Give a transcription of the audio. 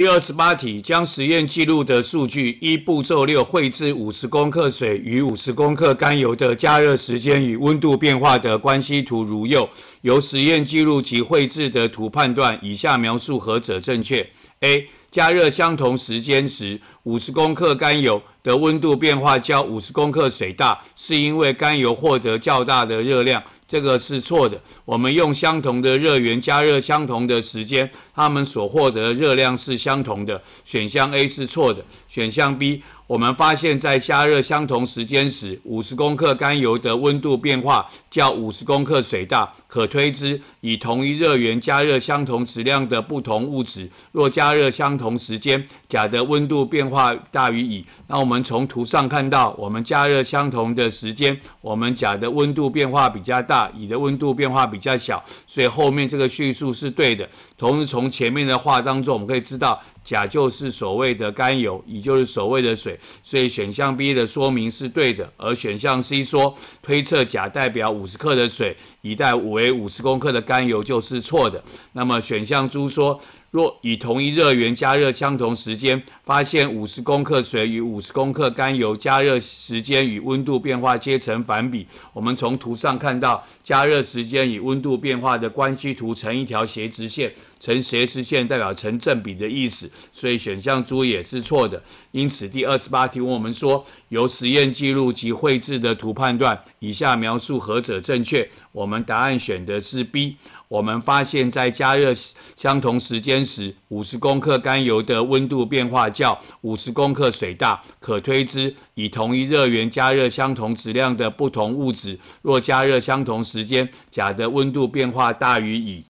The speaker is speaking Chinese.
第二十八题，将实验记录的数据，一步骤六，绘制五十公克水与五十公克甘油的加热时间与温度变化的关系图，如右。由实验记录及绘制的图判断，以下描述何者正确？A. 加热相同时间时，五十公克甘油的温度变化较五十公克水大，是因为甘油获得较大的热量。这个是错的。我们用相同的热源加热相同的时间，它们所获得热量是相同的。选项 A 是错的，选项 B。我们发现，在加热相同时间时，五十公克甘油的温度变化较五十公克水大，可推知，以同一热源加热相同质量的不同物质，若加热相同时间，甲的温度变化大于乙。那我们从图上看到，我们加热相同的时间，我们甲的温度变化比较大，乙的温度变化比较小，所以后面这个叙述是对的。同时，从前面的话当中，我们可以知道。甲就是所谓的甘油，乙就是所谓的水，所以选项 B 的说明是对的。而选项 C 说推测甲代表五十克的水，乙代为五十公克的甘油就是错的。那么选项猪说若以同一热源加热相同时间，发现五十公克水与五十公克甘油加热时间与温度变化皆成反比，我们从图上看到加热时间与温度变化的关系图成一条斜直线，成斜直线代表成正比的意思。所以选项猪也是错的。因此第二十八题问我们说，由实验记录及绘制的图判断，以下描述何者正确？我们答案选的是 B。我们发现，在加热相同时间时，五十公克甘油的温度变化较五十公克水大，可推知，以同一热源加热相同质量的不同物质，若加热相同时间，甲的温度变化大于乙。